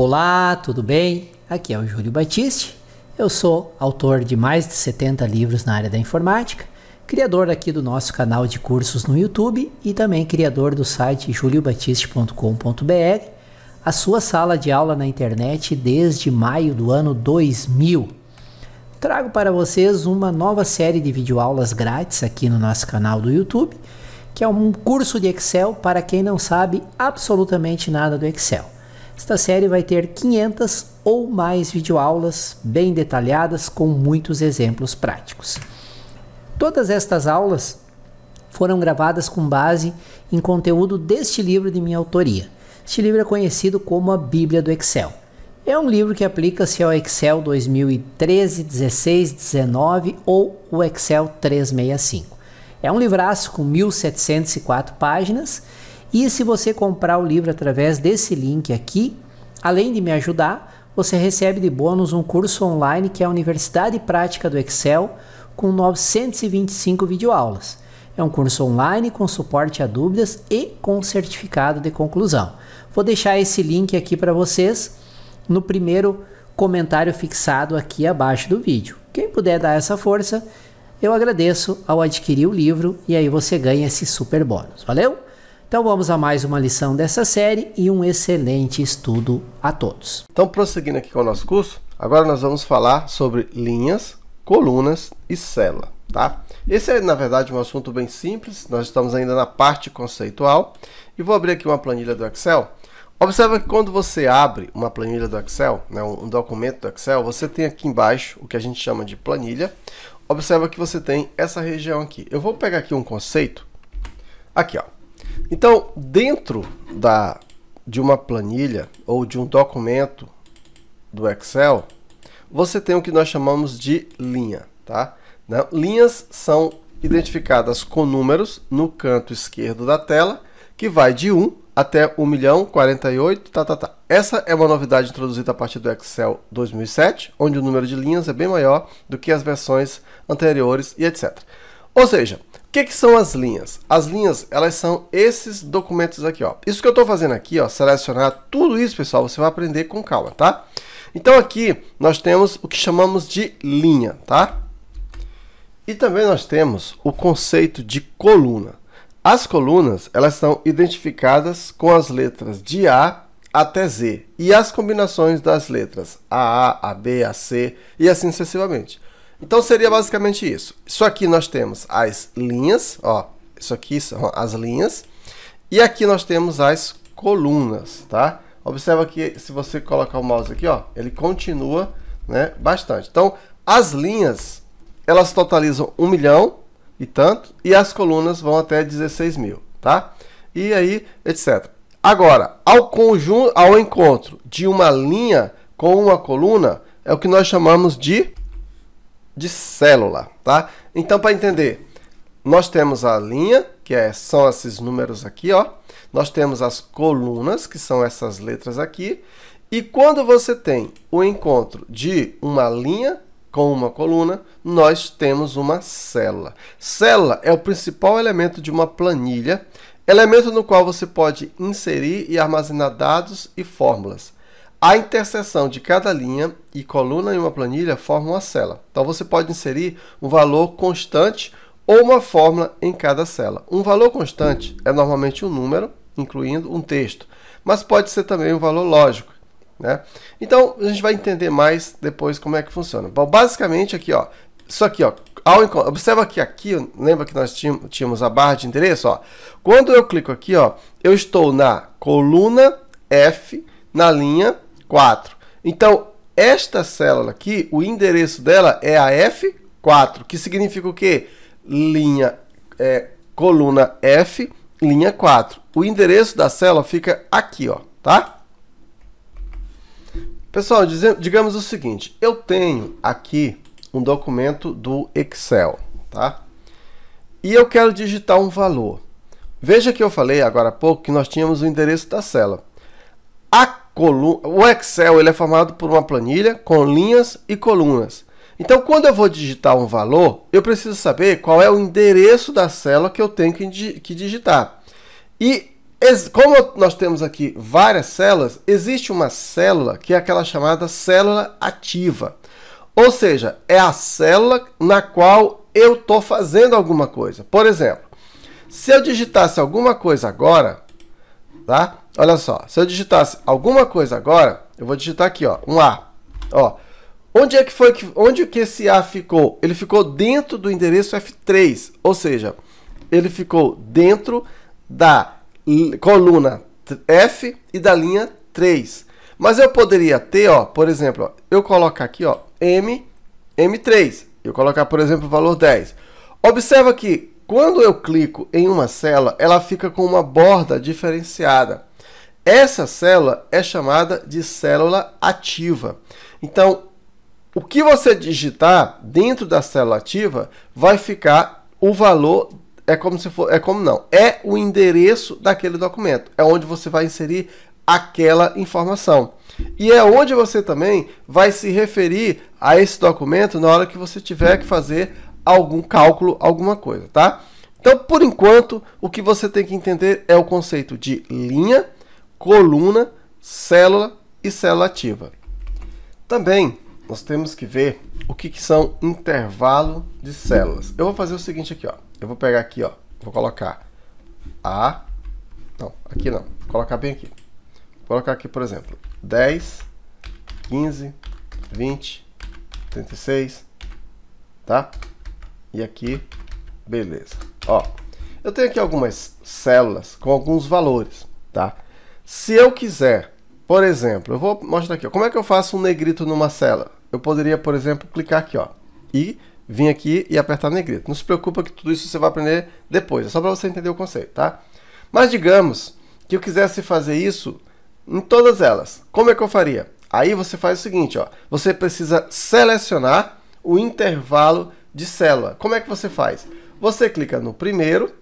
Olá, tudo bem? Aqui é o Júlio Batiste. Eu sou autor de mais de 70 livros na área da informática, criador aqui do nosso canal de cursos no YouTube e também criador do site juliobatiste.com.br, a sua sala de aula na internet desde maio do ano 2000. Trago para vocês uma nova série de videoaulas grátis aqui no nosso canal do YouTube, que é um curso de Excel para quem não sabe absolutamente nada do Excel. Esta série vai ter 500 ou mais videoaulas bem detalhadas com muitos exemplos práticos. Todas estas aulas foram gravadas com base em conteúdo deste livro de minha autoria. Este livro é conhecido como a Bíblia do Excel. É um livro que aplica-se ao Excel 2013, 16, 19 ou o Excel 365. É um livraço com 1704 páginas e se você comprar o livro através desse link aqui, além de me ajudar, você recebe de bônus um curso online que é a Universidade Prática do Excel com 925 videoaulas. É um curso online com suporte a dúvidas e com certificado de conclusão. Vou deixar esse link aqui para vocês no primeiro comentário fixado aqui abaixo do vídeo. Quem puder dar essa força, eu agradeço ao adquirir o livro e aí você ganha esse super bônus. Valeu? Então vamos a mais uma lição dessa série e um excelente estudo a todos. Então prosseguindo aqui com o nosso curso, agora nós vamos falar sobre linhas, colunas e célula, tá? Esse é na verdade um assunto bem simples, nós estamos ainda na parte conceitual e vou abrir aqui uma planilha do Excel. Observa que quando você abre uma planilha do Excel, né, um documento do Excel, você tem aqui embaixo o que a gente chama de planilha. Observa que você tem essa região aqui. Eu vou pegar aqui um conceito, aqui ó, então, dentro da, de uma planilha ou de um documento do Excel, você tem o que nós chamamos de linha. Tá? Né? Linhas são identificadas com números no canto esquerdo da tela, que vai de 1 até 1 milhão 48, tá, tá, tá. Essa é uma novidade introduzida a partir do Excel 2007, onde o número de linhas é bem maior do que as versões anteriores e etc. Ou seja, o que, que, são as linhas? As linhas, elas são esses documentos aqui, ó. Isso que eu estou fazendo aqui, ó, selecionar tudo isso, pessoal, você vai aprender com calma, tá? Então aqui nós temos o que chamamos de linha, tá? E também nós temos o conceito de coluna. As colunas, elas são identificadas com as letras de A até Z e as combinações das letras AA, AB, AC e assim sucessivamente. Então seria basicamente isso. Isso aqui nós temos as linhas, ó, isso aqui são as linhas, e aqui nós temos as colunas, tá? Observa que se você colocar o mouse aqui, ó, ele continua, né, bastante. Então, as linhas, elas totalizam 1 milhão e tanto, e as colunas vão até 16 mil, tá? E aí, etc. Agora, ao conjunto, ao encontro de uma linha com uma coluna, é o que nós chamamos de de célula, tá? Então, para entender, nós temos a linha, que é, são esses números aqui, ó. Nós temos as colunas, que são essas letras aqui. E quando você tem o encontro de uma linha com uma coluna, nós temos uma célula. Célula é o principal elemento de uma planilha, elemento no qual você pode inserir e armazenar dados e fórmulas. A interseção de cada linha e coluna em uma planilha forma uma cela. Então você pode inserir um valor constante ou uma fórmula em cada cela. Um valor constante é normalmente um número, incluindo um texto, mas pode ser também um valor lógico. Né? Então a gente vai entender mais depois como é que funciona. Bom, basicamente aqui, ó, isso aqui, ó, ao, observa que aqui, lembra que nós tínhamos a barra de endereço, ó. Quando eu clico aqui, ó, eu estou na coluna F, na linha 4. Então, esta célula aqui, o endereço dela é a F4, que significa o quê? Linha, é, coluna F, linha 4. O endereço da célula fica aqui, ó, tá? Pessoal, digamos o seguinte, eu tenho aqui um documento do Excel, tá? E eu quero digitar um valor. Veja que eu falei agora há pouco que nós tínhamos o endereço da célula. Aqui coluna. O Excel ele é formado por uma planilha com linhas e colunas. Então, quando eu vou digitar um valor, eu preciso saber qual é o endereço da célula que eu tenho que digitar. E como nós temos aqui várias células, existe uma célula que é aquela chamada célula ativa. Ou seja, é a célula na qual eu estou fazendo alguma coisa. Por exemplo, se eu digitasse alguma coisa agora, tá? Olha só, se eu digitasse alguma coisa agora, eu vou digitar aqui, ó, um A. Ó, onde é que foi que, onde que esse A ficou? Ele ficou dentro do endereço F3, ou seja, ele ficou dentro da coluna F e da linha 3. Mas eu poderia ter, ó, por exemplo, ó, eu colocar aqui, ó, M, M3. Eu colocar, por exemplo, o valor 10. Observa que quando eu clico em uma célula, ela fica com uma borda diferenciada. Essa célula é chamada de célula ativa. Então, o que você digitar dentro da célula ativa vai ficar o valor é como se for, é como não, é o endereço daquele documento, é onde você vai inserir aquela informação. E é onde você também vai se referir a esse documento na hora que você tiver que fazer algum cálculo, alguma coisa, tá? Então, por enquanto, o que você tem que entender é o conceito de linha coluna, célula e célula ativa. Também nós temos que ver o que, que são intervalo de células. Eu vou fazer o seguinte aqui, ó. Eu vou pegar aqui, ó. Vou colocar A. Não, aqui não. Vou colocar bem aqui. Vou colocar aqui, por exemplo, 10, 15, 20, 36, tá? E aqui, beleza. Ó, eu tenho aqui algumas células com alguns valores, tá? Se eu quiser, por exemplo, eu vou mostrar aqui, ó, como é que eu faço um negrito numa cela? Eu poderia, por exemplo, clicar aqui ó, e vir aqui e apertar negrito. Não se preocupa que tudo isso você vai aprender depois, é só para você entender o conceito, tá? Mas digamos que eu quisesse fazer isso em todas elas. Como é que eu faria? Aí você faz o seguinte, ó, você precisa selecionar o intervalo de célula. Como é que você faz? Você clica no primeiro,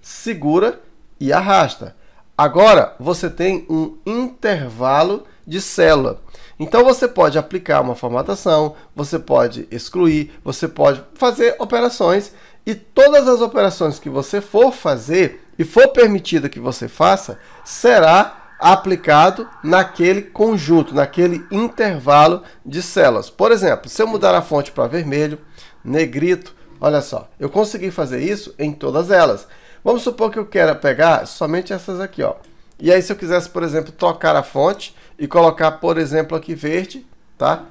segura e arrasta. Agora você tem um intervalo de célula. Então você pode aplicar uma formatação, você pode excluir, você pode fazer operações e todas as operações que você for fazer e for permitida que você faça, será aplicado naquele conjunto, naquele intervalo de células. Por exemplo, se eu mudar a fonte para vermelho, negrito, olha só, eu consegui fazer isso em todas elas. Vamos supor que eu queira pegar somente essas aqui, ó. E aí se eu quisesse, por exemplo, trocar a fonte e colocar, por exemplo, aqui verde, tá?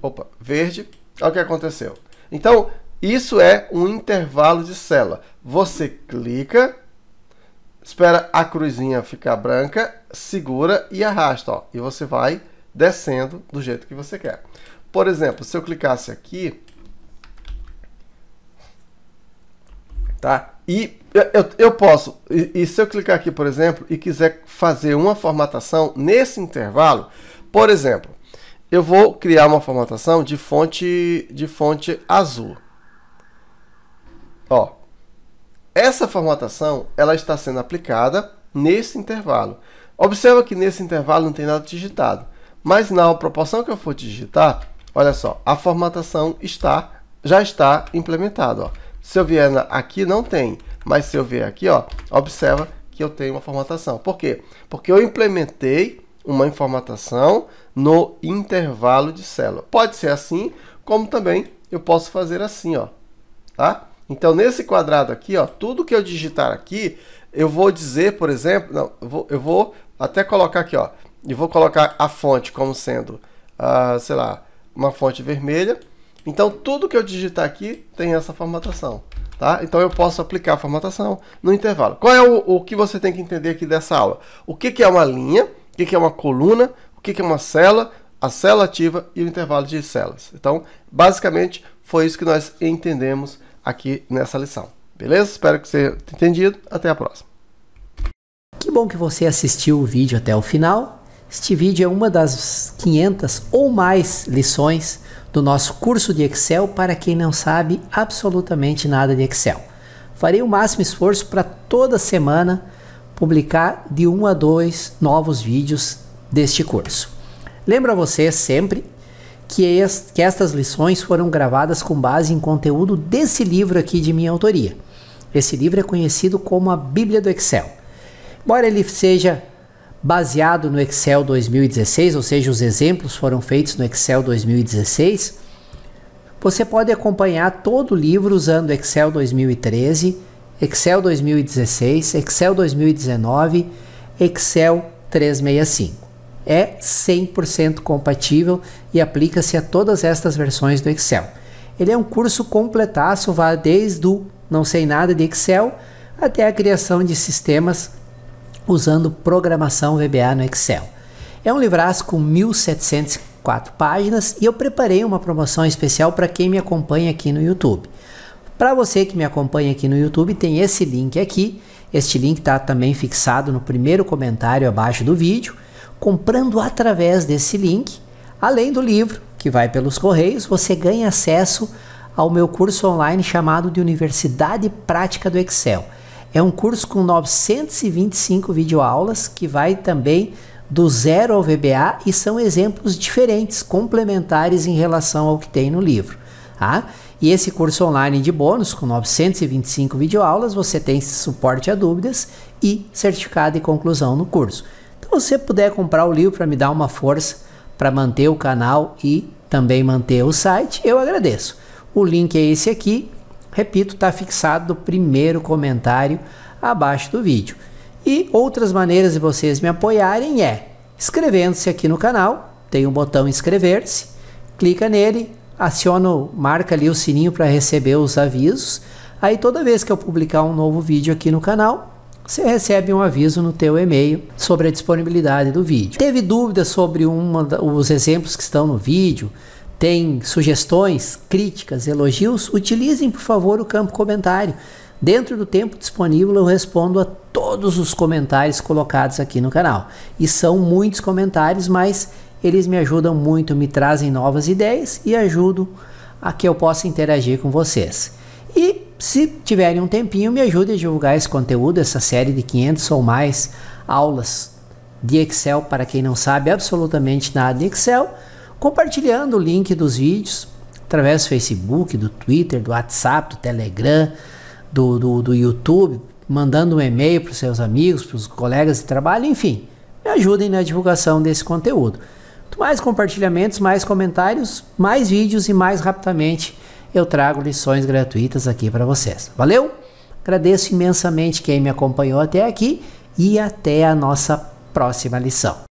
opa, verde, olha o que aconteceu. Então, isso é um intervalo de célula. Você clica, espera a cruzinha ficar branca, segura e arrasta, ó. E você vai descendo do jeito que você quer. Por exemplo, se eu clicasse aqui, tá? E eu, eu posso, e, e se eu clicar aqui, por exemplo, e quiser fazer uma formatação nesse intervalo, por exemplo, eu vou criar uma formatação de fonte, de fonte azul. Ó, essa formatação ela está sendo aplicada nesse intervalo. Observa que nesse intervalo não tem nada digitado, mas na proporção que eu for digitar, olha só, a formatação está já está implementada. Ó. Se eu vier aqui, não tem. Mas se eu vier aqui, ó, observa que eu tenho uma formatação. Por quê? Porque eu implementei uma informatação no intervalo de célula. Pode ser assim, como também eu posso fazer assim, ó. Tá? Então, nesse quadrado aqui, ó, tudo que eu digitar aqui, eu vou dizer, por exemplo, não, eu, vou, eu vou até colocar aqui, ó, e vou colocar a fonte como sendo, uh, sei lá, uma fonte vermelha, então tudo que eu digitar aqui tem essa formatação. Tá? Então eu posso aplicar a formatação no intervalo. Qual é o, o que você tem que entender aqui dessa aula? O que, que é uma linha, o que, que é uma coluna, o que, que é uma cela, a célula ativa e o intervalo de células. Então, basicamente, foi isso que nós entendemos aqui nessa lição. Beleza? Espero que você tenha entendido. Até a próxima. Que bom que você assistiu o vídeo até o final. Este vídeo é uma das 500 ou mais lições do nosso curso de Excel para quem não sabe absolutamente nada de Excel. Farei o máximo esforço para toda semana publicar de um a dois novos vídeos deste curso. Lembro a sempre que, est que estas lições foram gravadas com base em conteúdo desse livro aqui de minha autoria. Esse livro é conhecido como a Bíblia do Excel. Embora ele seja baseado no Excel 2016, ou seja, os exemplos foram feitos no Excel 2016. Você pode acompanhar todo o livro usando Excel 2013, Excel 2016, Excel 2019, Excel 365. É 100% compatível e aplica-se a todas estas versões do Excel. Ele é um curso completaço, vai desde o não sei nada de Excel até a criação de sistemas usando programação VBA no Excel. É um livraço com 1704 páginas e eu preparei uma promoção especial para quem me acompanha aqui no YouTube. Para você que me acompanha aqui no YouTube, tem esse link aqui. Este link está também fixado no primeiro comentário abaixo do vídeo. Comprando através desse link, além do livro que vai pelos correios, você ganha acesso ao meu curso online chamado de Universidade Prática do Excel. É um curso com 925 videoaulas que vai também do zero ao VBA e são exemplos diferentes, complementares em relação ao que tem no livro. Tá? E esse curso online de bônus, com 925 videoaulas, você tem suporte a dúvidas e certificado de conclusão no curso. Então, se você puder comprar o livro para me dar uma força para manter o canal e também manter o site, eu agradeço. O link é esse aqui, repito, está fixado no primeiro comentário abaixo do vídeo. E outras maneiras de vocês me apoiarem é inscrevendo-se aqui no canal, tem um botão inscrever-se, clica nele, aciona, marca ali o sininho para receber os avisos. Aí toda vez que eu publicar um novo vídeo aqui no canal, você recebe um aviso no teu e-mail sobre a disponibilidade do vídeo. Teve dúvidas sobre um dos exemplos que estão no vídeo? tem sugestões, críticas, elogios, utilizem, por favor, o campo comentário. Dentro do tempo disponível, eu respondo a todos os comentários colocados aqui no canal. E são muitos comentários, mas eles me ajudam muito, me trazem novas ideias e ajudam a que eu possa interagir com vocês. E se tiverem um tempinho, me ajude a divulgar esse conteúdo, essa série de 500 ou mais aulas de Excel para quem não sabe absolutamente nada de Excel compartilhando o link dos vídeos através do Facebook, do Twitter, do WhatsApp, do Telegram, do, do, do YouTube, mandando um e-mail para os seus amigos, para os colegas de trabalho, enfim, me ajudem na divulgação desse conteúdo. Quanto mais compartilhamentos, mais comentários, mais vídeos e mais rapidamente eu trago lições gratuitas aqui para vocês. Valeu? Agradeço imensamente quem me acompanhou até aqui e até a nossa próxima lição.